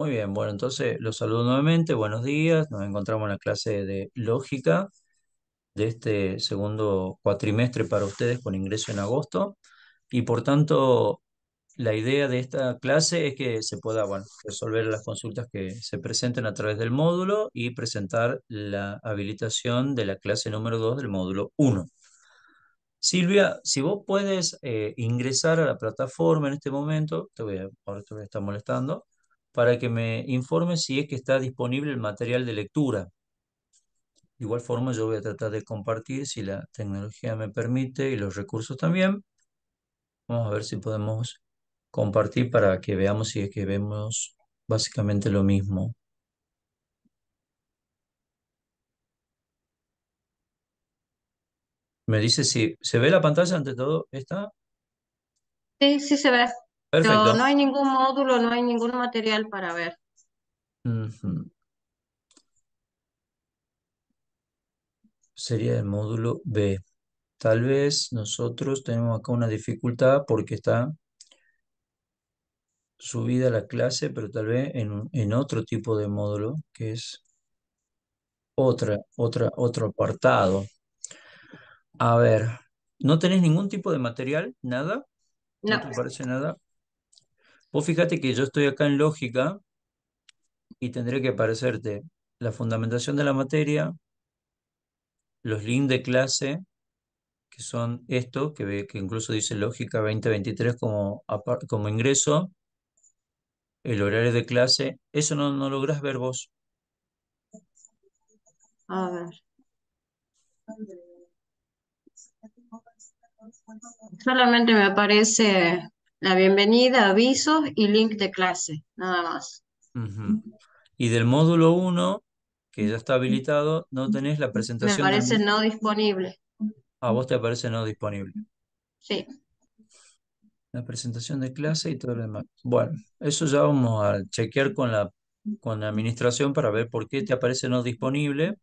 Muy bien, bueno, entonces los saludo nuevamente, buenos días, nos encontramos en la clase de lógica de este segundo cuatrimestre para ustedes con ingreso en agosto y por tanto la idea de esta clase es que se pueda bueno, resolver las consultas que se presenten a través del módulo y presentar la habilitación de la clase número 2 del módulo 1. Silvia, si vos puedes eh, ingresar a la plataforma en este momento, te voy a, ahora te voy a estar molestando, para que me informes si es que está disponible el material de lectura. De igual forma, yo voy a tratar de compartir si la tecnología me permite y los recursos también. Vamos a ver si podemos compartir para que veamos si es que vemos básicamente lo mismo. Me dice si se ve la pantalla ante todo, ¿está? Sí, sí se ve. Pero no hay ningún módulo, no hay ningún material para ver. Sería el módulo B. Tal vez nosotros tenemos acá una dificultad porque está subida la clase, pero tal vez en, en otro tipo de módulo, que es otra, otra, otro apartado. A ver, ¿no tenés ningún tipo de material? ¿Nada? ¿No, no te parece nada? Vos fíjate que yo estoy acá en lógica y tendré que aparecerte la fundamentación de la materia, los links de clase, que son esto, que, ve, que incluso dice lógica 2023 como, como ingreso, el horario de clase, eso no, no lográs ver vos. A ver. Solamente me aparece la bienvenida, avisos y link de clase, nada más. Y del módulo 1, que ya está habilitado, no tenés la presentación. Me aparece no disponible. a ah, vos te aparece no disponible. Sí. La presentación de clase y todo lo demás. Bueno, eso ya vamos a chequear con la, con la administración para ver por qué te aparece no disponible.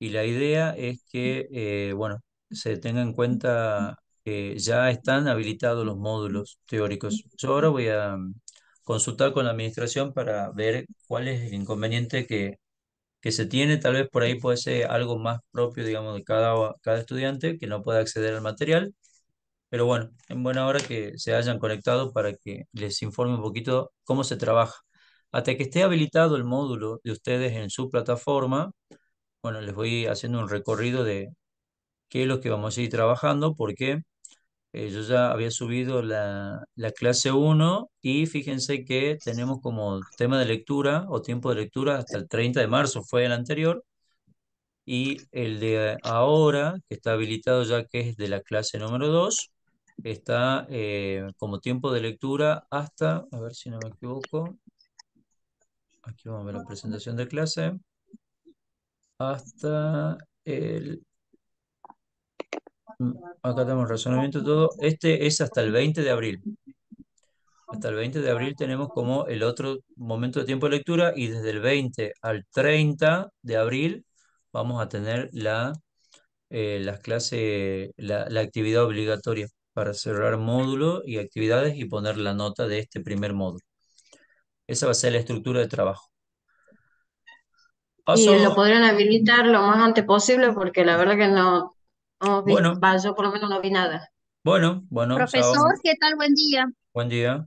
Y la idea es que, eh, bueno, se tenga en cuenta que ya están habilitados los módulos teóricos. Yo ahora voy a mm, consultar con la administración para ver cuál es el inconveniente que, que se tiene. Tal vez por ahí puede ser algo más propio, digamos, de cada, cada estudiante que no pueda acceder al material. Pero bueno, en buena hora que se hayan conectado para que les informe un poquito cómo se trabaja. Hasta que esté habilitado el módulo de ustedes en su plataforma, bueno, les voy haciendo un recorrido de, que es lo que vamos a ir trabajando porque eh, yo ya había subido la, clase 1 y fíjense que tenemos como tema de lectura o tiempo de lectura hasta el 30 de marzo, fue el anterior, y el de ahora, que está habilitado ya que es de la clase número 2, está eh, como tiempo de lectura hasta, a ver si no me equivoco, aquí vamos a ver la presentación de clase, hasta el Mm, acá tenemos razonamiento todo. Este es hasta el 20 de abril. Hasta el 20 de abril tenemos como el otro momento de tiempo de lectura y desde el 20 al 30 de abril vamos a tener eh, la, la, actividad obligatoria para cerrar módulo y actividades y poner la nota de este primer módulo. Esa va a ser la estructura de trabajo. Y lo podrían habilitar lo más antes posible porque la verdad que no bueno. yo por lo menos no vi nada. Bueno, bueno. Profesor, ¿qué tal? Buen día. Buen día.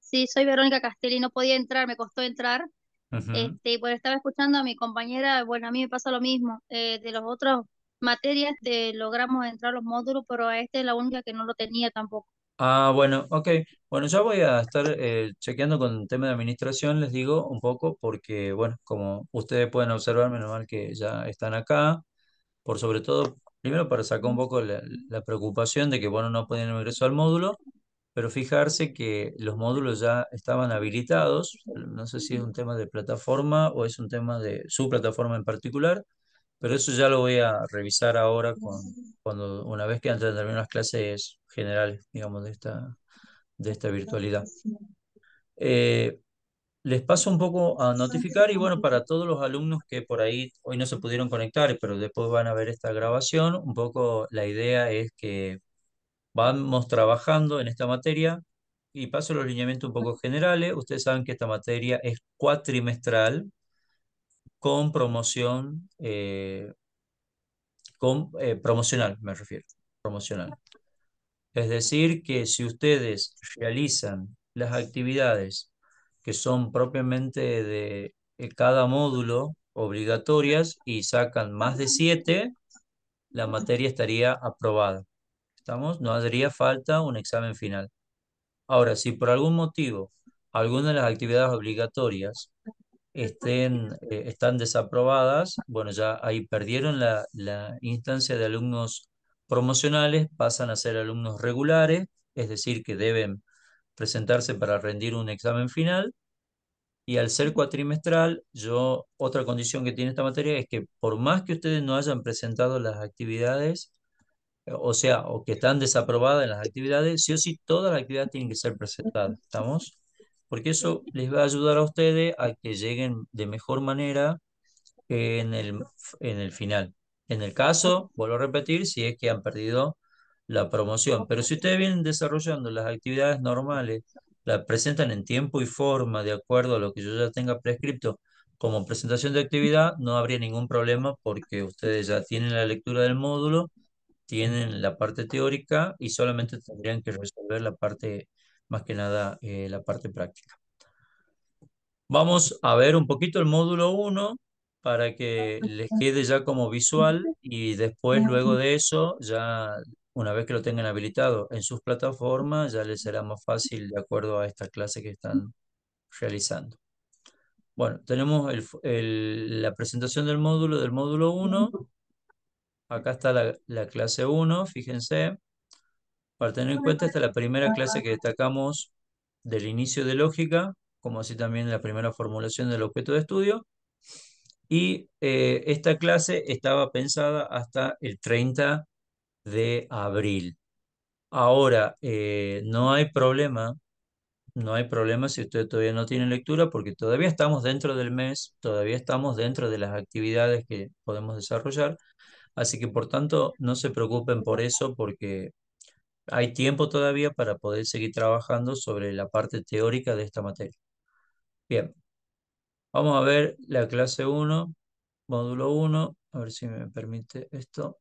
Sí, soy Verónica Castelli, no podía entrar, me costó entrar. este, bueno, estaba escuchando a mi compañera, bueno, a mí me pasa lo mismo. Eh, de las otras materias de, logramos entrar los módulos, pero a este es la única que no lo tenía tampoco. Ah, bueno, ok. Bueno, ya voy a estar eh, chequeando con el tema de administración, les digo un poco, porque, bueno, como ustedes pueden observar, menos mal que ya están acá, por sobre todo Primero para sacar un poco la, preocupación de que, bueno, no podían ingreso al módulo, pero fijarse que los módulos ya estaban habilitados, no sé si es un tema de plataforma o es un tema de su plataforma en particular, pero eso ya lo voy a revisar ahora cuando una vez que han terminado las clases generales, digamos, de esta, de esta virtualidad. Eh, les paso un poco a notificar y bueno, para todos los alumnos que por ahí hoy no se pudieron conectar, pero después van a ver esta grabación, un poco la idea es que vamos trabajando en esta materia y paso los lineamientos un poco generales. Ustedes saben que esta materia es cuatrimestral con promoción, eh, con, eh, promocional me refiero, promocional. Es decir, que si ustedes realizan las actividades que son propiamente de eh, cada módulo obligatorias y sacan más de siete, la materia estaría aprobada. ¿Estamos? No haría falta un examen final. Ahora, si por algún motivo alguna de las actividades obligatorias estén, eh, están desaprobadas, bueno, ya ahí perdieron la, la instancia de alumnos promocionales, pasan a ser alumnos regulares, es decir, que deben presentarse para rendir un examen final. Y al ser cuatrimestral, yo, otra condición que tiene esta materia es que por más que ustedes no hayan presentado las actividades, o sea, o que están desaprobadas en las actividades, sí o sí toda la actividad tiene que ser presentada, ¿estamos? Porque eso les va a ayudar a ustedes a que lleguen de mejor manera en el, en el final. En el caso, vuelvo a repetir, si es que han perdido la promoción. Pero si ustedes vienen desarrollando las actividades normales, las presentan en tiempo y forma, de acuerdo a lo que yo ya tenga prescripto, como presentación de actividad, no habría ningún problema porque ustedes ya tienen la lectura del módulo, tienen la parte teórica y solamente tendrían que resolver la parte, más que nada, eh, la parte práctica. Vamos a ver un poquito el módulo 1 para que les quede ya como visual y después, luego de eso, ya una vez que lo tengan habilitado en sus plataformas, ya les será más fácil de acuerdo a esta clase que están realizando. Bueno, tenemos la presentación del módulo, del módulo 1. Acá está la, clase 1, fíjense. Para tener en cuenta, esta es la primera clase que destacamos del inicio de lógica, como así también la primera formulación del objeto de estudio. Y eh, esta clase estaba pensada hasta el 30 de abril. Ahora, eh, no hay problema, no hay problema si usted todavía no tiene lectura, porque todavía estamos dentro del mes, todavía estamos dentro de las actividades que podemos desarrollar. Así que, por tanto, no se preocupen por eso, porque hay tiempo todavía para poder seguir trabajando sobre la parte teórica de esta materia. Bien, vamos a ver la clase 1, módulo 1, a ver si me permite esto.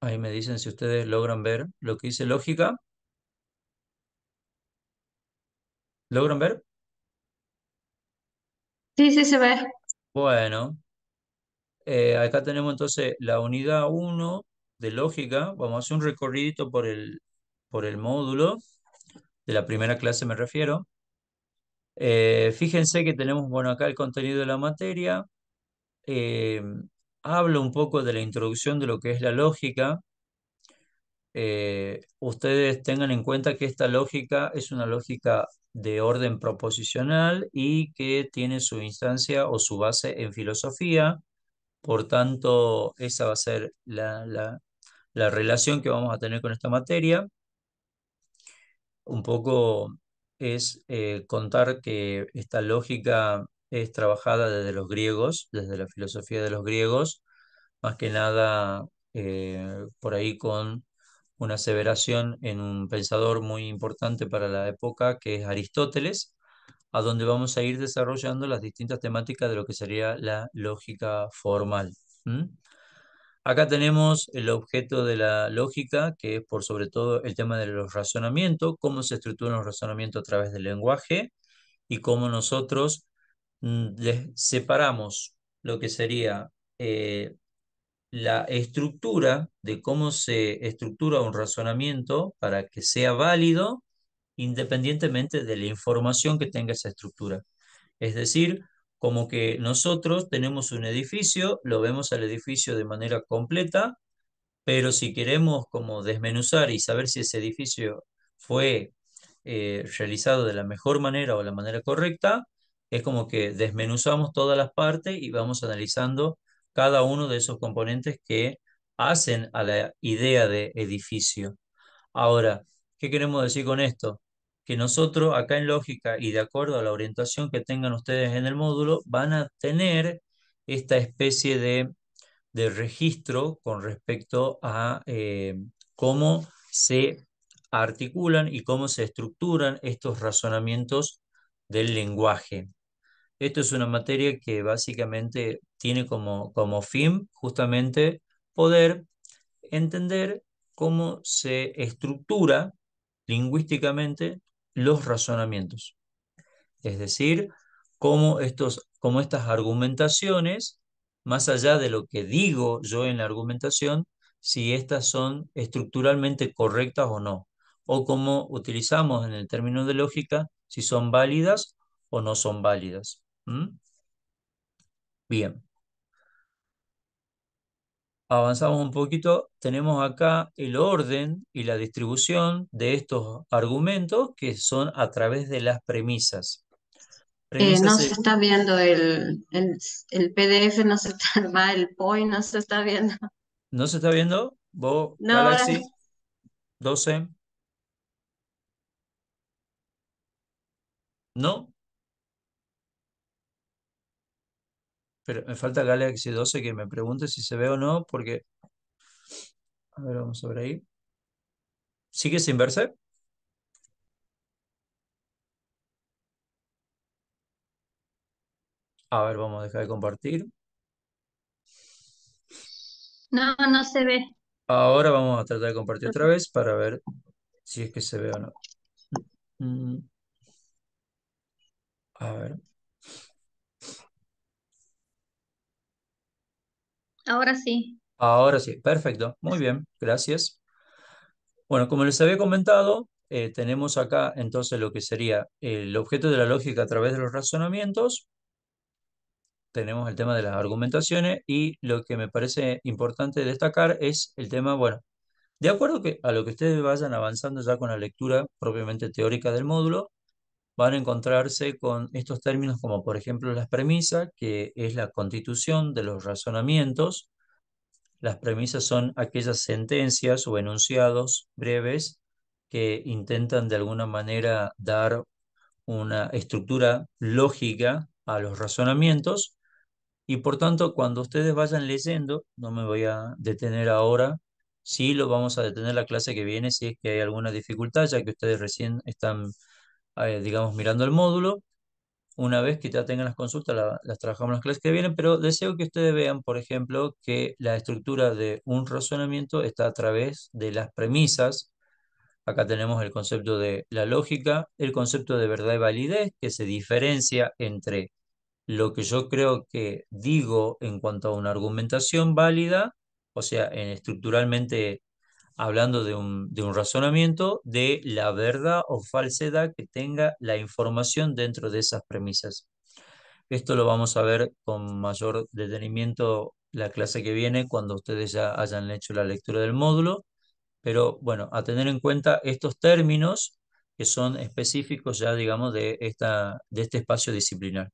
Ahí me dicen si ustedes logran ver lo que dice lógica. ¿Logran ver? Sí, sí se ve. Bueno, eh, acá tenemos entonces la unidad 1 de lógica. Vamos a hacer un recorrido por el, por el módulo. De la primera clase me refiero. Eh, fíjense que tenemos, bueno, acá el contenido de la materia. Eh, hablo un poco de la introducción de lo que es la lógica. Eh, ustedes tengan en cuenta que esta lógica es una lógica de orden proposicional y que tiene su instancia o su base en filosofía. Por tanto, esa va a ser la, relación que vamos a tener con esta materia. Un poco es eh, contar que esta lógica es trabajada desde los griegos, desde la filosofía de los griegos, más que nada eh, por ahí con una aseveración en un pensador muy importante para la época, que es Aristóteles, a donde vamos a ir desarrollando las distintas temáticas de lo que sería la lógica formal. Acá tenemos el objeto de la lógica, que es por sobre todo el tema de los razonamientos, cómo se estructuran los razonamientos a través del lenguaje y cómo nosotros Mm, les separamos lo que sería eh, la estructura de cómo se estructura un razonamiento para que sea válido independientemente de la información que tenga esa estructura. Es decir, como que nosotros tenemos un edificio, lo vemos al edificio de manera completa, pero si queremos como desmenuzar y saber si ese edificio fue eh, realizado de la mejor manera o la manera correcta, es como que desmenuzamos todas las partes y vamos analizando cada uno de esos componentes que hacen a la idea de edificio. Ahora, ¿qué queremos decir con esto? Que nosotros acá en lógica y de acuerdo a la orientación que tengan ustedes en el módulo, van a tener esta especie de, registro con respecto a eh, cómo se articulan y cómo se estructuran estos razonamientos del lenguaje. Esto es una materia que básicamente tiene como, fin justamente poder entender cómo se estructura lingüísticamente los razonamientos. Es decir, cómo, cómo estas argumentaciones, más allá de lo que digo yo en la argumentación, si estas son estructuralmente correctas o no, o cómo utilizamos en el término de lógica, si son válidas o no son válidas. Mm. Bien. Avanzamos un poquito. Tenemos acá el orden y la distribución de estos argumentos que son a través de las premisas. Eh, no se está viendo el, el, PDF, no se está, el POI no se está viendo. ¿No se está viendo? ¿Vos, no, 12. ¿No? Pero me falta Galaxy 12 que me pregunte si se ve o no, porque. A ver, vamos a ver ahí. ¿Sigue sin verse? A ver, vamos a dejar de compartir. No, no se ve. Ahora vamos a tratar de compartir otra vez para ver si es que se ve o no. Mm, mm. A ver. Ahora sí. Ahora sí, perfecto. Muy bien, gracias. Bueno, como les había comentado, eh, tenemos acá entonces lo que sería el objeto de la lógica a través de los razonamientos. Tenemos el tema de las argumentaciones y lo que me parece importante destacar es el tema, bueno, de acuerdo que, a lo que ustedes vayan avanzando ya con la lectura propiamente teórica del módulo, van a encontrarse con estos términos como por ejemplo las premisas, que es la constitución de los razonamientos. Las premisas son aquellas sentencias o enunciados breves que intentan de alguna manera dar una estructura lógica a los razonamientos. Y por tanto, cuando ustedes vayan leyendo, no me voy a detener ahora, sí lo vamos a detener la clase que viene si es que hay alguna dificultad, ya que ustedes recién están eh, digamos, mirando el módulo. Una vez que ya tengan las consultas, las trabajamos las clases que vienen, pero deseo que ustedes vean, por ejemplo, que la estructura de un razonamiento está a través de las premisas. Acá tenemos el concepto de la lógica, el concepto de verdad y validez, que se diferencia entre lo que yo creo que digo en cuanto a una argumentación válida, o sea, en estructuralmente hablando de un, razonamiento de la verdad o falsedad que tenga la información dentro de esas premisas. Esto lo vamos a ver con mayor detenimiento la clase que viene cuando ustedes ya hayan hecho la lectura del módulo. Pero bueno, a tener en cuenta estos términos que son específicos ya, digamos, de, esta, de este espacio disciplinar.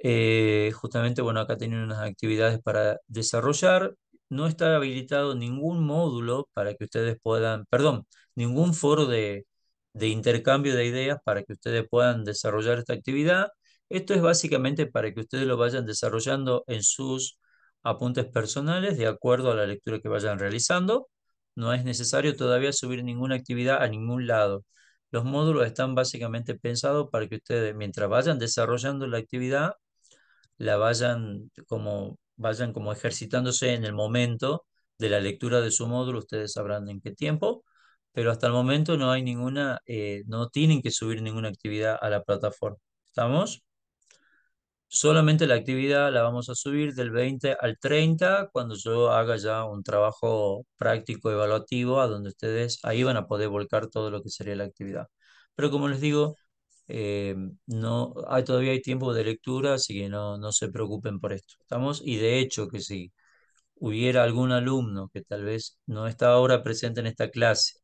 Eh, justamente, bueno, acá tienen unas actividades para desarrollar no está habilitado ningún módulo para que ustedes puedan, perdón, ningún foro de, de intercambio de ideas para que ustedes puedan desarrollar esta actividad. Esto es básicamente para que ustedes lo vayan desarrollando en sus apuntes personales de acuerdo a la lectura que vayan realizando. No es necesario todavía subir ninguna actividad a ningún lado. Los módulos están básicamente pensados para que ustedes, mientras vayan desarrollando la actividad, la vayan como vayan como ejercitándose en el momento de la lectura de su módulo, ustedes sabrán en qué tiempo, pero hasta el momento no hay ninguna, eh, no tienen que subir ninguna actividad a la plataforma. ¿Estamos? Solamente la actividad la vamos a subir del 20 al 30 cuando yo haga ya un trabajo práctico evaluativo a donde ustedes ahí van a poder volcar todo lo que sería la actividad. Pero como les digo, eh, no, todavía hay tiempo de lectura, así que no, no se preocupen por esto. ¿Estamos? Y de hecho que si hubiera algún alumno que tal vez no está ahora presente en esta clase,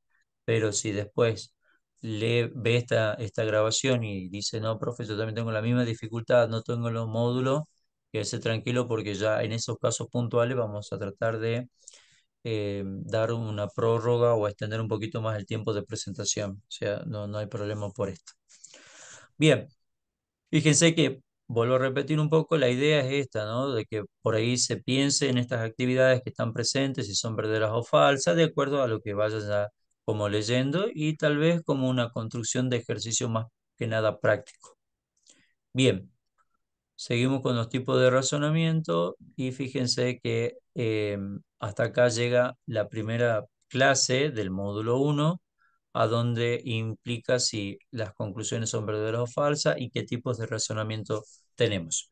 pero si después le ve esta, esta grabación y dice, no, profesor, también tengo la misma dificultad, no tengo los módulos, quédese tranquilo porque ya en esos casos puntuales vamos a tratar de eh, dar una prórroga o extender un poquito más el tiempo de presentación. O sea, no, no hay problema por esto. Bien, fíjense que, vuelvo a repetir un poco, la idea es esta, ¿no? De que por ahí se piense en estas actividades que están presentes, si son verdaderas o falsas, de acuerdo a lo que vayas ya como leyendo y tal vez como una construcción de ejercicio más que nada práctico. Bien, seguimos con los tipos de razonamiento y fíjense que eh, hasta acá llega la primera clase del módulo 1 a dónde implica si las conclusiones son verdaderas o falsas y qué tipos de razonamiento tenemos.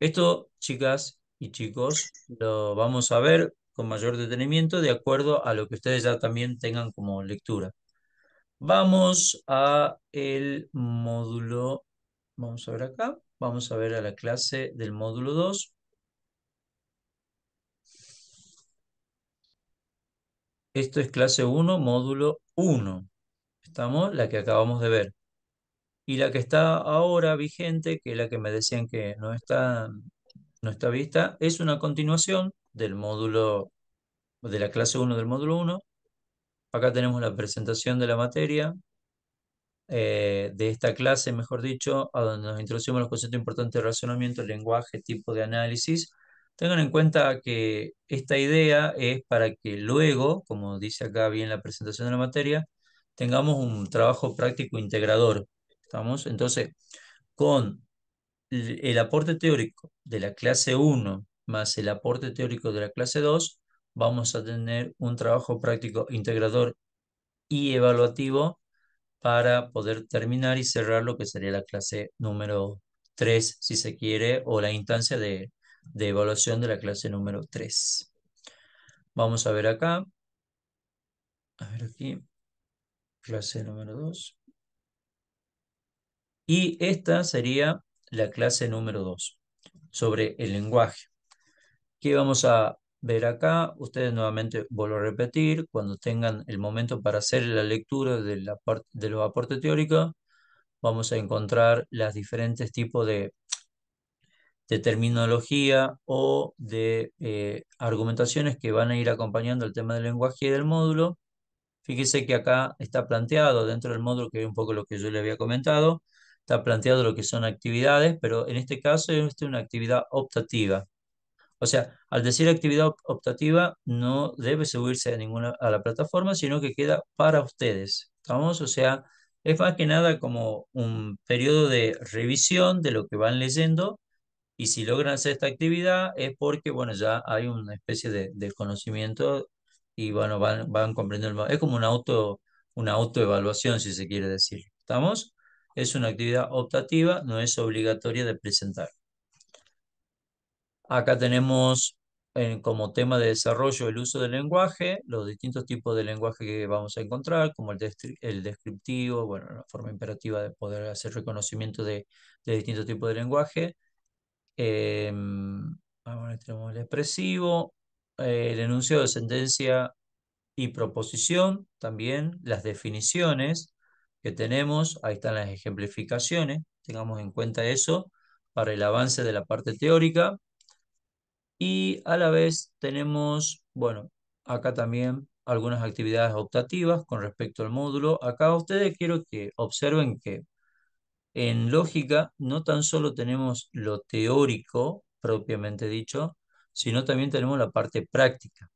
Esto, chicas y chicos, lo vamos a ver con mayor detenimiento de acuerdo a lo que ustedes ya también tengan como lectura. Vamos a el módulo, vamos a ver acá, vamos a ver a la clase del módulo 2. Esto es clase 1, módulo 1. ¿Estamos? La que acabamos de ver. Y la que está ahora vigente, que es la que me decían que no está, no está vista, es una continuación del módulo, de la clase 1 del módulo 1. Acá tenemos la presentación de la materia, eh, de esta clase, mejor dicho, a donde nos introducimos los conceptos importantes de razonamiento, lenguaje, tipo de análisis Tengan en cuenta que esta idea es para que luego, como dice acá bien la presentación de la materia, tengamos un trabajo práctico integrador. ¿Estamos? Entonces, con el aporte teórico de la clase 1 más el aporte teórico de la clase 2, vamos a tener un trabajo práctico integrador y evaluativo para poder terminar y cerrar lo que sería la clase número 3, si se quiere, o la instancia de de evaluación de la clase número 3. Vamos a ver acá. A ver aquí. Clase número 2. Y esta sería la clase número 2 sobre el lenguaje. ¿Qué vamos a ver acá? Ustedes nuevamente, vuelvo a repetir, cuando tengan el momento para hacer la lectura de, la parte, de los aportes teóricos, vamos a encontrar los diferentes tipos de de terminología o de eh, argumentaciones que van a ir acompañando el tema del lenguaje y del módulo. Fíjese que acá está planteado dentro del módulo, que es un poco lo que yo le había comentado, está planteado lo que son actividades, pero en este caso es este, una actividad optativa. O sea, al decir actividad optativa, no debe subirse a ninguna a la plataforma, sino que queda para ustedes. ¿Estamos? O sea, es más que nada como un periodo de revisión de lo que van leyendo y si logran hacer esta actividad es porque, bueno, ya hay una especie de, de conocimiento y, bueno, van, van comprendiendo. Es como una auto, una autoevaluación, si se quiere decir. ¿Estamos? Es una actividad optativa, no es obligatoria de presentar. Acá tenemos eh, como tema de desarrollo el uso del lenguaje, los distintos tipos de lenguaje que vamos a encontrar, como el, el descriptivo, bueno, la forma imperativa de poder hacer reconocimiento de, de distintos tipos de lenguaje, Em, eh, expresivo, el enunciado de sentencia y proposición, también las definiciones que tenemos, ahí están las ejemplificaciones, tengamos en cuenta eso para el avance de la parte teórica. Y a la vez tenemos, bueno, acá también algunas actividades optativas con respecto al módulo. Acá ustedes quiero que observen que en lógica, no tan solo tenemos lo teórico, propiamente dicho, sino también tenemos la parte práctica.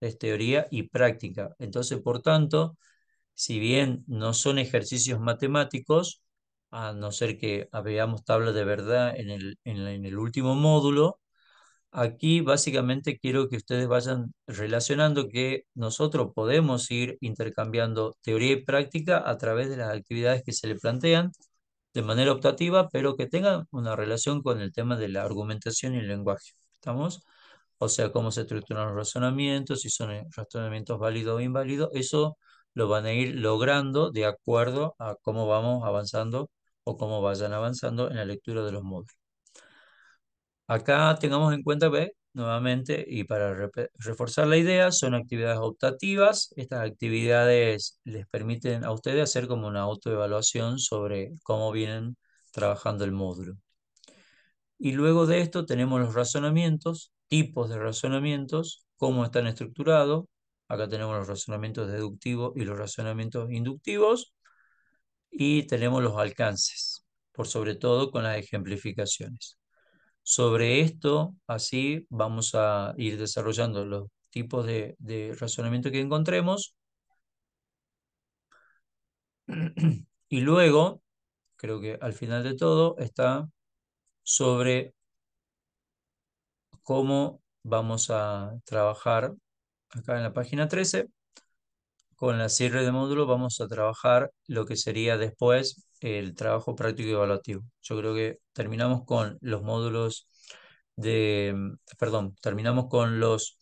Es teoría y práctica. Entonces, por tanto, si bien no son ejercicios matemáticos, a no ser que veamos tablas de verdad en el, último módulo, aquí básicamente quiero que ustedes vayan relacionando que nosotros podemos ir intercambiando teoría y práctica a través de las actividades que se le plantean de manera optativa, pero que tenga una relación con el tema de la argumentación y el lenguaje. ¿Estamos? O sea, cómo se estructuran los razonamientos, si son eh, razonamientos válidos o inválidos, eso lo van a ir logrando de acuerdo a cómo vamos avanzando o cómo vayan avanzando en la lectura de los módulos. Acá tengamos en cuenta que, nuevamente, y para reforzar la idea, son actividades optativas. Estas actividades les permiten a ustedes hacer como una autoevaluación sobre cómo vienen trabajando el módulo. Y luego de esto tenemos los razonamientos, tipos de razonamientos, cómo están estructurados. Acá tenemos los razonamientos deductivos y los razonamientos inductivos. Y tenemos los alcances, por sobre todo con las ejemplificaciones. Sobre esto, así vamos a ir desarrollando los tipos de, de razonamiento que encontremos. Y luego, creo que al final de todo, está sobre cómo vamos a trabajar acá en la página 13. Con la cierre de módulo vamos a trabajar lo que sería después el trabajo práctico y evaluativo. Yo creo que terminamos con los módulos de, mm, perdón, terminamos con los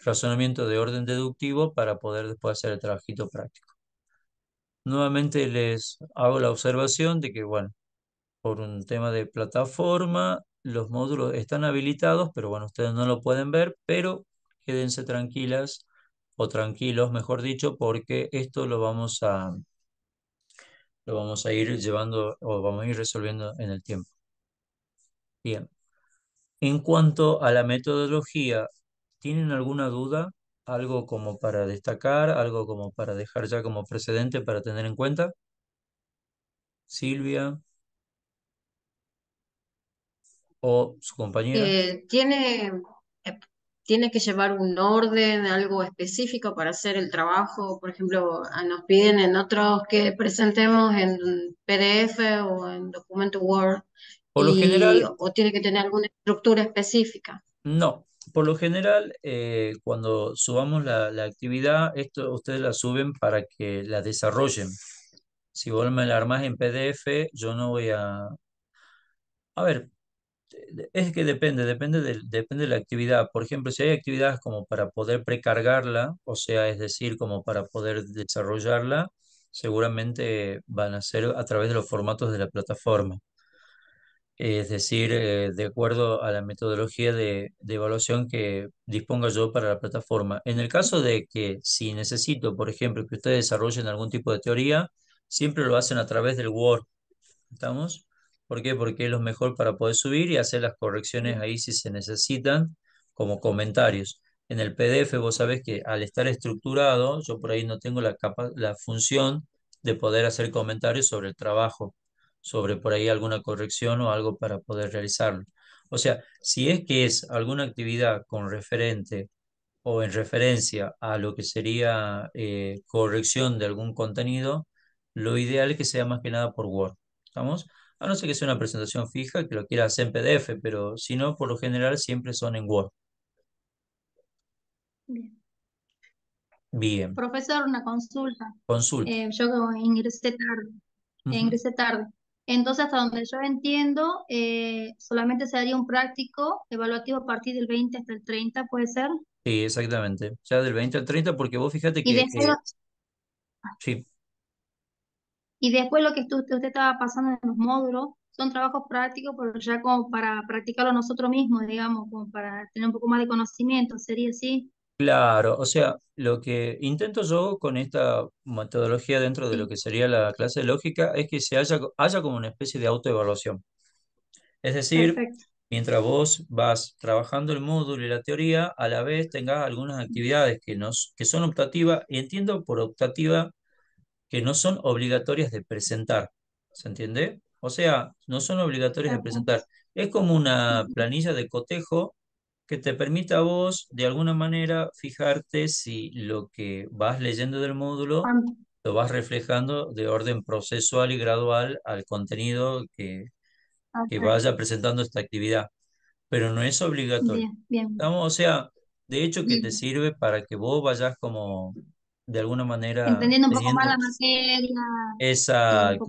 razonamientos de orden deductivo para poder después hacer el trabajito práctico. Nuevamente les hago la observación de que, bueno, por un tema de plataforma, los módulos están habilitados, pero bueno, ustedes no lo pueden ver, pero quédense tranquilas o tranquilos, mejor dicho, porque esto lo vamos a, lo vamos a ir llevando o vamos a ir resolviendo en el tiempo. Bien. En cuanto a la metodología, ¿tienen alguna duda? ¿Algo como para destacar? ¿Algo como para dejar ya como precedente para tener en cuenta? Silvia. ¿O su compañera? Eh, tiene tiene que llevar un orden, algo específico para hacer el trabajo. Por ejemplo, ah, nos piden en otros que presentemos en PDF o en documento Word. O tiene que tener alguna estructura específica. No, por lo general, eh, cuando subamos la, actividad, esto ustedes la suben para que la desarrollen. Si vos me la armás en PDF, yo no voy a... A ver, es que depende, depende de, depende de la actividad. Por ejemplo, si hay actividades como para poder precargarla, o sea, es decir, como para poder desarrollarla, seguramente van a ser a través de los formatos de la plataforma. Es decir, eh, de acuerdo a la metodología de, de, evaluación que disponga yo para la plataforma. En el caso de que si necesito, por ejemplo, que ustedes desarrollen algún tipo de teoría, siempre lo hacen a través del Word. ¿Estamos? ¿Por qué? Porque es lo mejor para poder subir y hacer las correcciones mm. ahí si se necesitan como comentarios. En el PDF vos sabés que al estar estructurado, yo por ahí no tengo la, función de poder hacer comentarios sobre el trabajo, sobre por ahí alguna corrección o algo para poder realizarlo. O sea, si es que es alguna actividad con referente o en referencia a lo que sería eh, corrección de algún contenido, lo ideal es que sea más que nada por Word. ¿Estamos? A no ser que sea una presentación fija que lo hacer en PDF, pero si no, por lo general siempre son en Word. Bien. Profesor, una consulta. Consulta. Eh, yo ingresé tarde. Ingresé tarde. Entonces, hasta donde yo entiendo, eh, solamente se haría un práctico evaluativo a partir del 20 hasta el 30, ¿puede ser? Sí, exactamente. Ya del 20 al 30, porque vos fíjate que... sí. Y después lo que usted, usted estaba pasando en los módulos son trabajos prácticos, pero ya como para practicarlo nosotros mismos, digamos, como para tener un poco más de conocimiento, ¿sería así? Claro, o sea, lo que intento yo con esta metodología dentro de lo que sería la clase de lógica es que se haya, haya como una especie de autoevaluación. Es decir, mientras vos vas trabajando el módulo y la teoría, a la vez tengas algunas actividades que, nos, que son optativas, y entiendo por optativa que no son obligatorias de presentar. ¿Se entiende? O sea, no son obligatorias de presentar. Es como una planilla de cotejo que te permita a vos, de alguna manera, fijarte si lo que vas leyendo del módulo lo vas reflejando de orden procesual y gradual al contenido que, que vaya presentando esta actividad. Pero no es obligatorio. o sea, de hecho que te sirve para que vos vayas como de alguna manera... Entendiendo un poco más la materia. Exacto,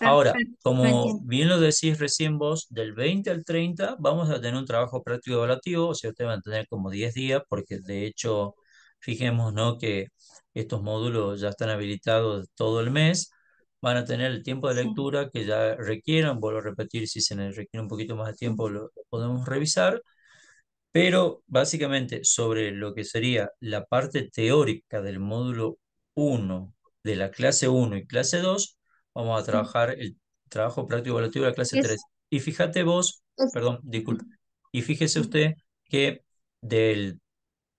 Ahora, como bien lo decís recién vos, del 20 al 30 vamos a tener un trabajo práctico evaluativo, o sea, ustedes van a tener como 10 días, porque de hecho, fijemos, ¿no? que estos módulos ya están habilitados todo el mes, van a tener el tiempo de lectura que ya requieran, vuelvo a repetir, si se requiere un poquito más de tiempo lo podemos revisar, pero básicamente sobre lo que sería la parte teórica del módulo 1 de la clase 1 y clase 2, vamos a trabajar el trabajo práctico evaluativo de la clase 3. Y fíjate vos, perdón, disculpe, y fíjese usted que del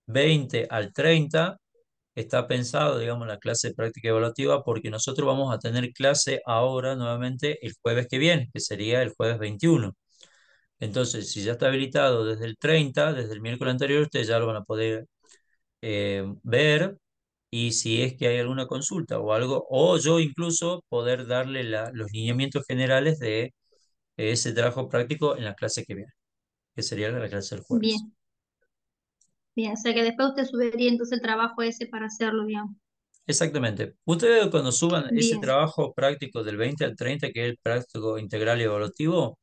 20 al 30 está pensado, digamos, la clase práctica evaluativa porque nosotros vamos a tener clase ahora nuevamente el jueves que viene, que sería el jueves 21. Entonces, si ya está habilitado desde el 30, desde el miércoles anterior, ustedes ya lo van a poder eh, ver y si es que hay alguna consulta o algo, o yo incluso poder darle los lineamientos generales de ese trabajo práctico en la clase que viene, que sería la clase del jueves. Bien. Bien, o sea que después usted subiría entonces el trabajo ese para hacerlo, digamos. Exactamente. Ustedes cuando suban ese trabajo práctico del 20 al 30, que es el práctico integral y evaluativo,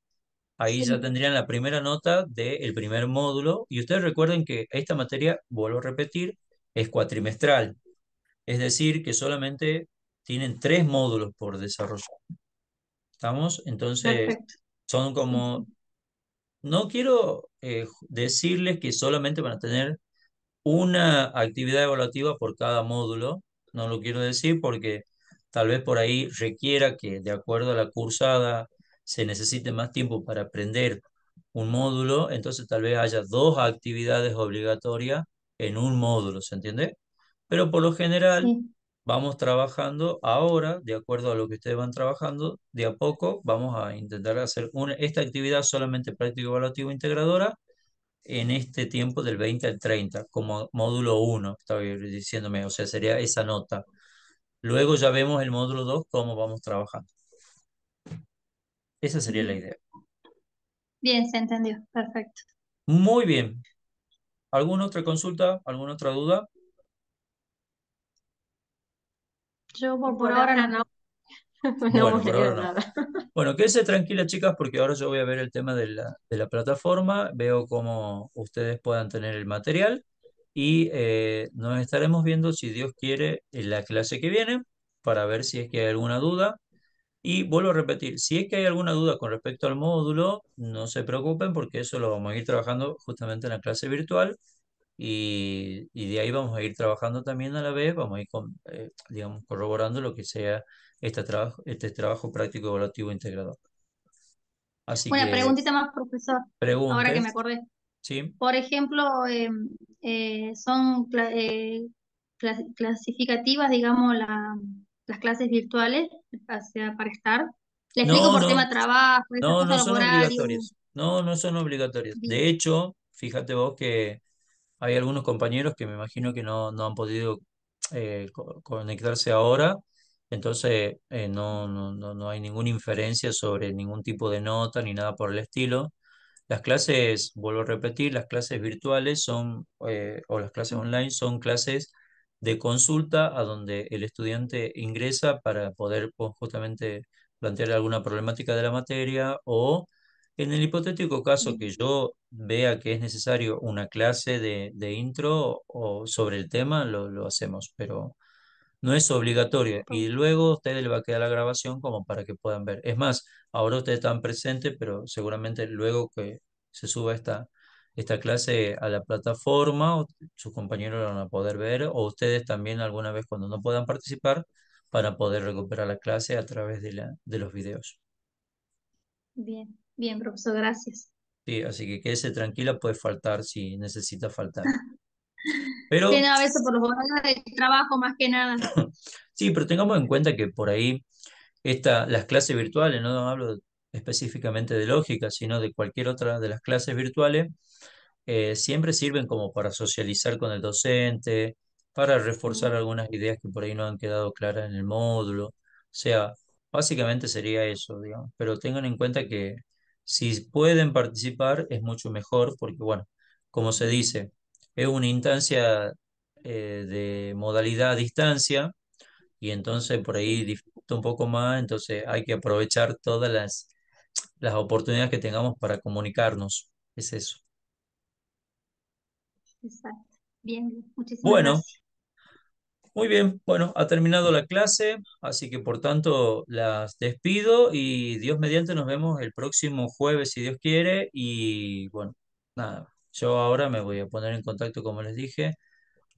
Ahí ya tendrían la primera nota del primer módulo. Y ustedes recuerden que esta materia, vuelvo a repetir, es cuatrimestral. Es decir, que solamente tienen tres módulos por desarrollar. ¿Estamos? Entonces, son como... No quiero eh, decirles que solamente van a tener una actividad evaluativa por cada módulo. No lo quiero decir porque tal vez por ahí requiera que, de acuerdo a la cursada se necesite más tiempo para aprender un módulo, entonces tal vez haya dos actividades obligatorias en un módulo, ¿se entiende? Pero por lo general vamos trabajando ahora, de acuerdo a lo que ustedes van trabajando, de a poco vamos a intentar hacer una, esta actividad solamente práctico evaluativo integradora en este tiempo del 20 al 30, como módulo 1, estaba diciéndome, o sea, sería esa nota. Luego ya vemos el módulo 2, cómo vamos trabajando. Esa sería la idea. Bien, se entendió. Perfecto. Muy bien. ¿Alguna otra consulta? ¿Alguna otra duda? Yo por, ahora, no. no bueno, por ahora nada. bueno, quédense tranquilas, chicas, porque ahora yo voy a ver el tema de la, de la plataforma. Veo cómo ustedes puedan tener el material. Y eh, nos estaremos viendo, si Dios quiere, en la clase que viene para ver si es que hay alguna duda y vuelvo a repetir, si es que hay alguna duda con respecto al módulo, no se preocupen porque eso lo vamos a ir trabajando justamente en la clase virtual y, y de ahí vamos a ir trabajando también a la vez, vamos a ir, eh, digamos, corroborando lo que sea este trabajo, este trabajo práctico evaluativo integrador. Así preguntita más, profesor. Pregunta. Ahora que me acordé. Sí. Por ejemplo, em, eh, son eh, clasificativas, digamos, la, las clases virtuales, o sea, para estar. les explico por tema trabajo, no, no son obligatorias. No, no son obligatorias. De hecho, fíjate vos que hay algunos compañeros que me imagino que no, no han podido eh, conectarse ahora, entonces eh, no, no, no hay ninguna inferencia sobre ningún tipo de nota ni nada por el estilo. Las clases, vuelvo a repetir, las clases virtuales son, eh, o las clases online son clases de consulta a donde el estudiante ingresa para poder pues, justamente plantear alguna problemática de la materia o en el hipotético caso que yo vea que es necesario una clase de, intro o sobre el tema, lo, lo, hacemos, pero no es obligatorio. Y luego a ustedes les va a quedar la grabación como para que puedan ver. Es más, ahora ustedes están presentes, pero seguramente luego que se suba esta, esta clase a la plataforma, sus compañeros la van a poder ver o ustedes también alguna vez cuando no puedan participar para poder recuperar la clase a través de, la, de los videos. Bien, bien, profesor, gracias. Sí, así que quédese tranquila, puede faltar si necesita faltar. Pero, sí, por los horarios de trabajo más que nada. sí, pero tengamos en cuenta que por ahí esta, las clases virtuales, no hablo específicamente de lógica, sino de cualquier otra de las clases virtuales, eh, siempre sirven como para socializar con el docente, para reforzar algunas ideas que por ahí no han quedado claras en el módulo. O sea, básicamente sería eso, digamos. Pero tengan en cuenta que si pueden participar es mucho mejor porque, bueno, como se dice, es una instancia eh, de modalidad a distancia y entonces por ahí dificulta un poco más, entonces hay que aprovechar todas las las oportunidades que tengamos para comunicarnos. Es eso. Exacto. Bien, muchísimas bueno, Muy bien, bueno, ha terminado la clase, así que por tanto las despido y Dios mediante nos vemos el próximo jueves si Dios quiere y bueno, nada, yo ahora me voy a poner en contacto como les dije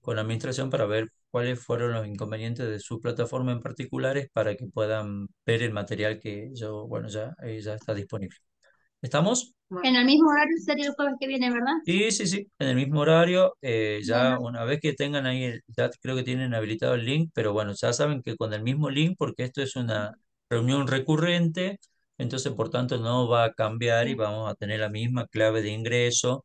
con la administración para ver cuáles fueron los inconvenientes de su plataforma en particulares para que puedan ver el material que yo, bueno, ya, eh, ya está disponible. ¿Estamos? En el mismo horario sería el jueves que viene, ¿verdad? Sí, sí, sí, en el mismo horario. Eh, ya una vez que tengan ahí, ya creo que tienen habilitado el link, pero bueno, ya saben que con el mismo link, porque esto es una reunión recurrente, entonces por tanto no va a cambiar y vamos a tener la misma clave de ingreso.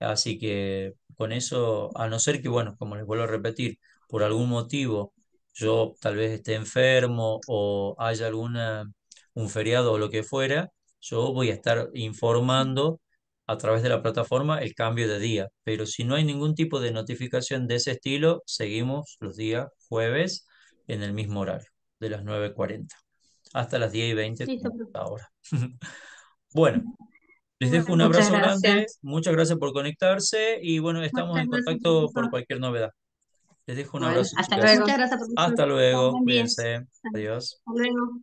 Así que con eso, a no ser que, bueno, como les vuelvo a repetir, por algún motivo yo tal vez esté enfermo o haya alguna un feriado o lo que fuera, yo voy a estar informando a través de la plataforma el cambio de día. Pero si no hay ningún tipo de notificación de ese estilo, seguimos los días jueves en el mismo horario, de las 9.40 hasta las 10 y 20 ahora. bueno, les dejo un abrazo grande, muchas gracias por conectarse y bueno, estamos en contacto por cualquier novedad. Les dejo un abrazo. Hasta luego. Gracias por luego. Hasta luego. Cuídense. Adiós. Hasta luego.